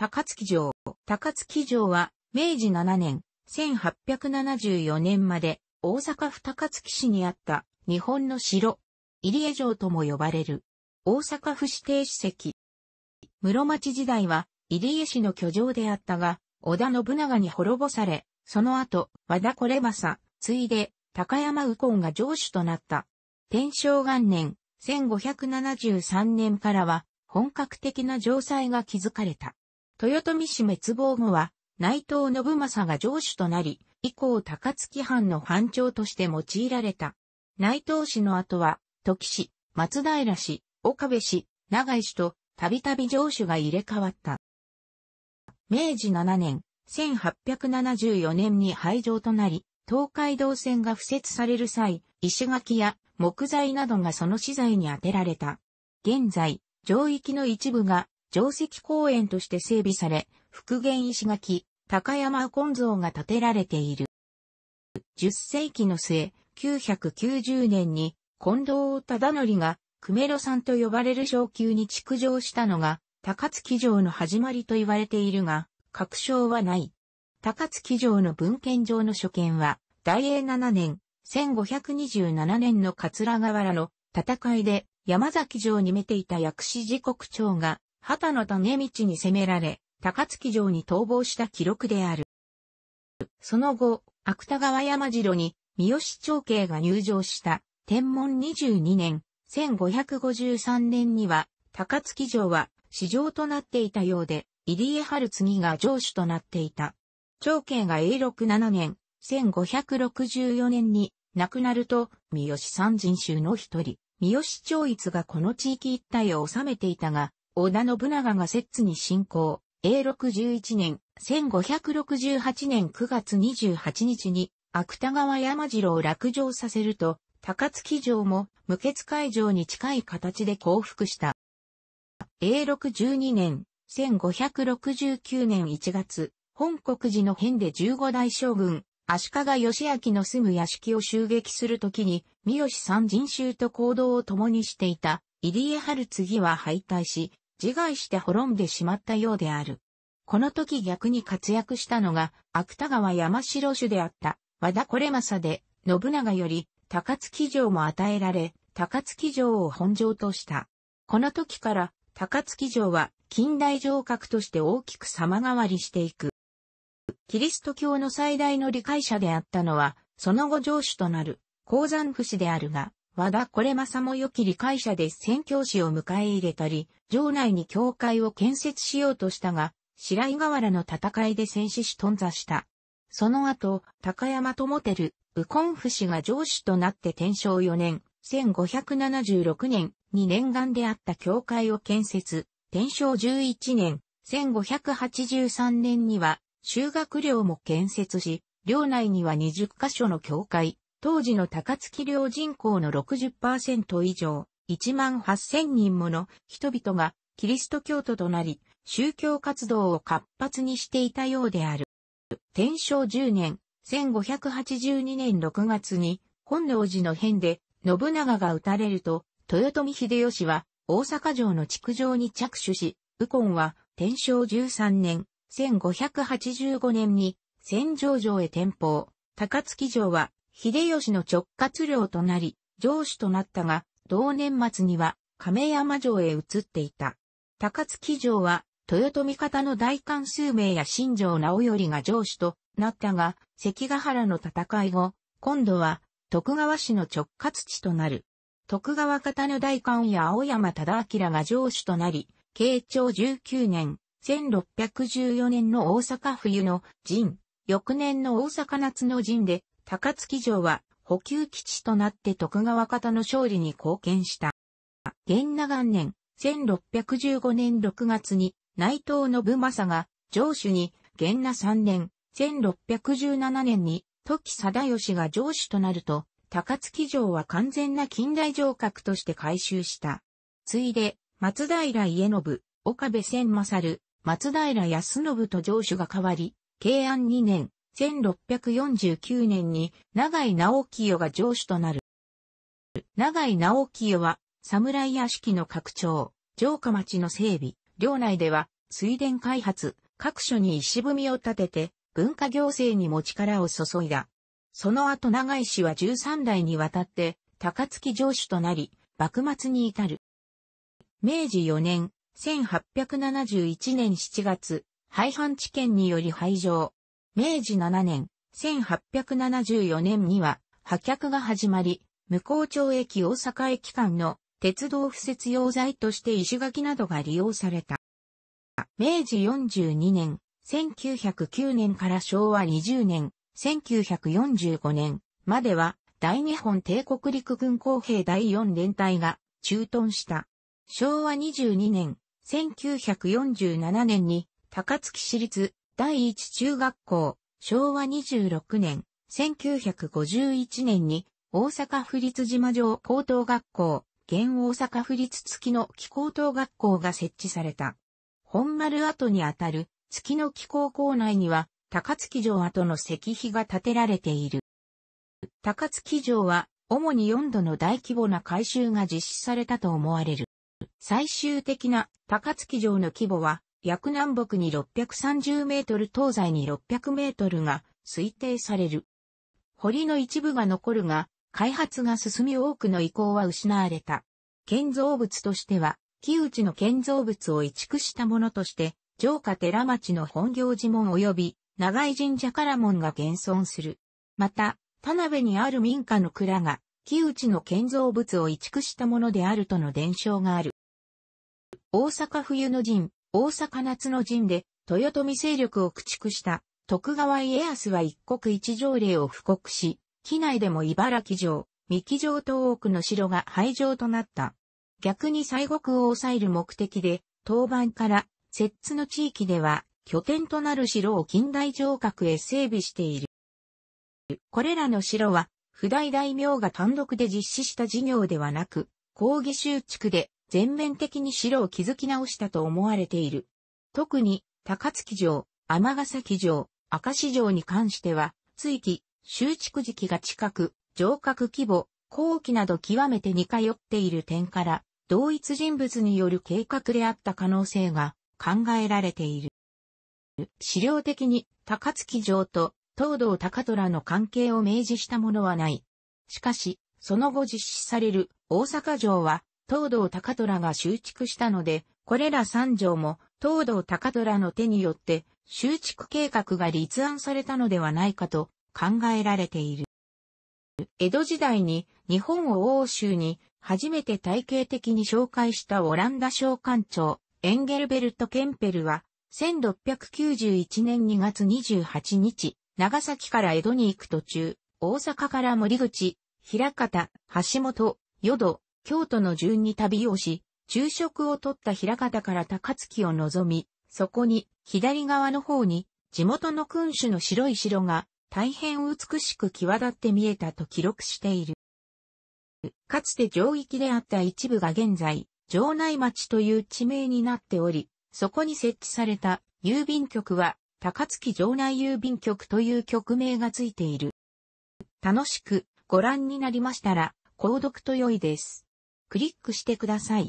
高槻城。高槻城は、明治7年、1874年まで、大阪府高槻市にあった、日本の城。入江城とも呼ばれる。大阪府指定史跡。室町時代は、入江市の居城であったが、織田信長に滅ぼされ、その後、和田惟政、ついで、高山右近が城主となった。天正元年、1573年からは、本格的な城塞が築かれた。豊臣氏滅亡後は、内藤信正が城主となり、以降高槻藩の藩長として用いられた。内藤氏の後は、時氏、松平氏、岡部氏、長井氏と、たびたび城主が入れ替わった。明治7年、1874年に廃城となり、東海道線が敷設される際、石垣や木材などがその資材に充てられた。現在、城域の一部が城跡公園として整備され、復元石垣、高山金像が建てられている。10世紀の末、990年に近藤忠則が久米呂山と呼ばれる昇級に築城したのが高槻城の始まりと言われているが、確証はない。高槻城の文献上の所見は、大英7年、1527年の桂川原の戦いで山崎城にめていた薬師寺国長が畑野種道に攻められ、高槻城に逃亡した記録である。その後、芥川山城に三好長慶が入城した天文22年、1553年には、高槻城は市城となっていたようで、入江春次が城主となっていた。長慶が永禄7年、1564年に亡くなると、三好三人衆の一人、三好長一がこの地域一帯を治めていたが、織田信長が摂津に侵攻、永禄11年、1568年9月28日に、芥川山城を落城させると、高槻城も無血会城に近い形で降伏した。永禄12年、1569年1月、本国寺の変で15代将軍、足利義明の住む屋敷を襲撃するときに、三好三人衆と行動を共にしていた、入江春次は敗退し、自害して滅んでしまったようである。この時逆に活躍したのが、芥川山城主であった、和田これまさで、信長より、高槻城も与えられ、高槻城を本城とした。この時から、高槻城は、近代城郭として大きく様変わりしていく。キリスト教の最大の理解者であったのは、その後城主となる、鉱山不死であるが、和田これまさもよき理解者で宣教師を迎え入れたり、城内に教会を建設しようとしたが、白井河原の戦いで戦死し頓挫した。その後、高山智輝、右近夫氏が上司となって天正4年、1576年に念願であった教会を建設、天正11年、1583年には修学寮も建設し、寮内には20カ所の教会、当時の高槻領人口の60%以上、1万8000人もの人々がキリスト教徒となり、宗教活動を活発にしていたようである。天正10年、1582年6月に、本能寺の変で、信長が撃たれると、豊臣秀吉は、大阪城の築城に着手し、右近は、天正13年、1585年に、戦場城へ転封、高槻城は、秀吉の直轄領となり、城主となったが、同年末には亀山城へ移っていた。高槻城は、豊臣方の大官数名や新城直頼が城主となったが、関ヶ原の戦い後、今度は徳川氏の直轄地となる。徳川方の大官や青山忠明が城主となり、慶長19年、1614年の大阪冬の陣、翌年の大阪夏の陣で高槻城は補給基地となって徳川方の勝利に貢献した。元長元年、1615年6月に内藤信正が城主に元那3年、1617年に時貞義が城主となると、高槻城は完全な近代城郭として改修した。ついで、松平家信、岡部千勝、松平康信と城主が変わり、慶安2年、1649年に長井直清が城主となる。長井直清は、侍屋敷の拡張、城下町の整備、領内では、水田開発、各所に石踏みを立てて、文化行政にも力を注いだ。その後長井氏は13代にわたって、高槻城主となり、幕末に至る。明治4年、1871年7月、廃藩置県により廃城、明治7年、1874年には破却が始まり、向こう町駅大阪駅間の鉄道敷設用材として石垣などが利用された。明治42年、1909年から昭和20年、1945年までは大日本帝国陸軍工兵第4連隊が駐屯した。昭和22年、1947年に高槻市立第一中学校、昭和26年、1951年に、大阪府立島城高等学校、現大阪府立月の気高等学校が設置された。本丸跡にあたる月の気高校内には、高槻城跡の石碑が建てられている。高槻城は、主に4度の大規模な改修が実施されたと思われる。最終的な高槻城の規模は、約南北に630メートル、東西に600メートルが推定される。堀の一部が残るが、開発が進み多くの遺構は失われた。建造物としては、木内の建造物を移築したものとして、城下寺町の本行寺門及び長井神社から門が現存する。また、田辺にある民家の蔵が、木内の建造物を移築したものであるとの伝承がある。大阪冬の陣、大阪夏の陣で豊臣勢力を駆逐した徳川家康は一国一条例を布告し、機内でも茨城城、三木城東奥の城が廃城となった。逆に西国を抑える目的で、東番から摂津の地域では拠点となる城を近代城郭へ整備している。これらの城は、普代大名が単独で実施した事業ではなく、抗議集築で全面的に城を築き直したと思われている。特に、高槻城、尼崎城、明石城に関しては、追記、修築時期が近く、城郭規模、後期など極めて似通っている点から、同一人物による計画であった可能性が考えられている。資料的に高槻城と東道高虎の関係を明示したものはない。しかし、その後実施される大阪城は東道高虎が修築したので、これら三条も東道高虎の手によって修築計画が立案されたのではないかと考えられている。江戸時代に日本を欧州に初めて体系的に紹介したオランダ商館長エンゲルベルト・ケンペルは1691年2月28日、長崎から江戸に行く途中、大阪から森口、平方、橋本、淀、京都の順に旅をし、昼食を取った平方から高槻を望み、そこに左側の方に地元の君主の白い城が大変美しく際立って見えたと記録している。かつて城域であった一部が現在、城内町という地名になっており、そこに設置された郵便局は高槻城内郵便局という局名がついている。楽しくご覧になりましたら、購読と良いです。クリックしてください。